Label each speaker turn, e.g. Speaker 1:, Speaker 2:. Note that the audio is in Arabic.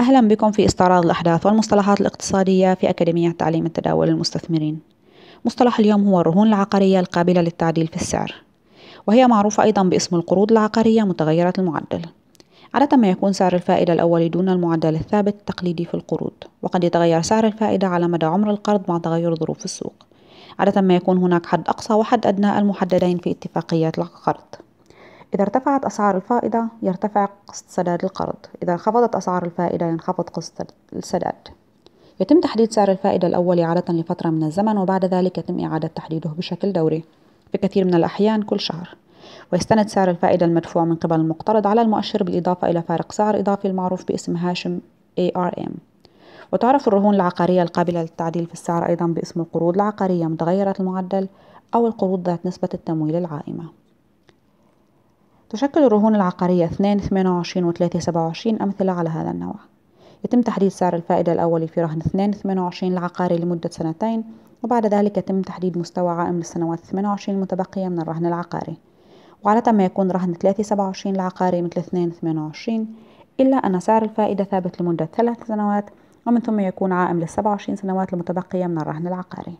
Speaker 1: أهلا بكم في استعراض الأحداث والمصطلحات الاقتصادية في أكاديمية تعليم التداول للمستثمرين مصطلح اليوم هو الرهون العقارية القابلة للتعديل في السعر وهي معروفة أيضا باسم القروض العقارية متغيرة المعدل عادة ما يكون سعر الفائدة الأولي دون المعدل الثابت التقليدي في القروض وقد يتغير سعر الفائدة على مدى عمر القرض مع تغير ظروف السوق عادة ما يكون هناك حد أقصى وحد أدنى المحددين في اتفاقيات القرض إذا ارتفعت أسعار الفائدة يرتفع قسط سداد القرض إذا انخفضت أسعار الفائدة ينخفض قسط السداد يتم تحديد سعر الفائدة الأولي عادة لفترة من الزمن وبعد ذلك يتم إعادة تحديده بشكل دوري في كثير من الأحيان كل شهر ويستند سعر الفائدة المدفوع من قبل المقترض على المؤشر بالإضافة إلى فارق سعر إضافي المعروف باسم هاشم ARM وتعرف الرهون العقارية القابلة للتعديل في السعر أيضا باسم القروض العقارية متغيرة المعدل أو القروض ذات نسبة التمويل العائمة تشكل الرهون العقارية 2 28 و 3 27 أمثلة على هذا النوع يتم تحديد سعر الفائدة الأولي في رهن 2 28 العقاري لمدة سنتين وبعد ذلك يتم تحديد مستوى عائم للسنوات 28 المتبقية من الرهن العقاري وعادة ما يكون رهن 3 27 العقاري مثل 2 28 إلا أن سعر الفائدة ثابت لمدة ثلاث سنوات ومن ثم يكون عائم للسبعة 27 سنوات المتبقية من الرهن العقاري